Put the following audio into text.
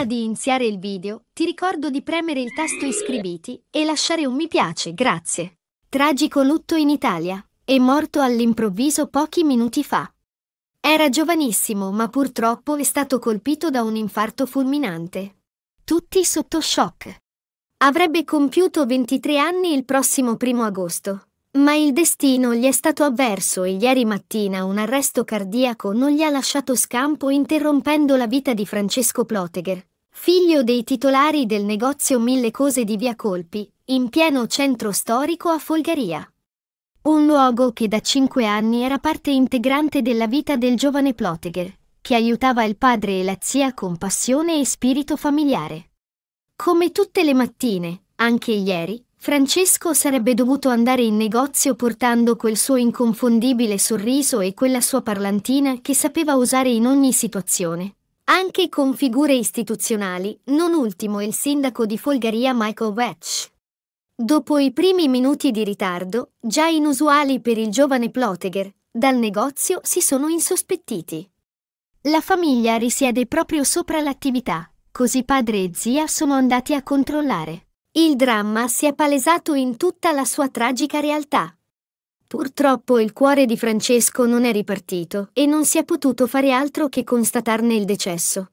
Prima di iniziare il video, ti ricordo di premere il tasto iscriviti e lasciare un mi piace, grazie. Tragico lutto in Italia. È morto all'improvviso pochi minuti fa. Era giovanissimo, ma purtroppo è stato colpito da un infarto fulminante. Tutti sotto shock. Avrebbe compiuto 23 anni il prossimo primo agosto, ma il destino gli è stato avverso e ieri mattina un arresto cardiaco non gli ha lasciato scampo interrompendo la vita di Francesco Plotegher, figlio dei titolari del negozio Mille Cose di Via Colpi, in pieno centro storico a Folgaria. Un luogo che da cinque anni era parte integrante della vita del giovane Ploteger, che aiutava il padre e la zia con passione e spirito familiare. Come tutte le mattine, anche ieri, Francesco sarebbe dovuto andare in negozio portando quel suo inconfondibile sorriso e quella sua parlantina che sapeva usare in ogni situazione, anche con figure istituzionali, non ultimo il sindaco di Folgaria Michael Wetsch. Dopo i primi minuti di ritardo, già inusuali per il giovane Ploteger, dal negozio si sono insospettiti. La famiglia risiede proprio sopra l'attività, così padre e zia sono andati a controllare. Il dramma si è palesato in tutta la sua tragica realtà. Purtroppo il cuore di Francesco non è ripartito e non si è potuto fare altro che constatarne il decesso.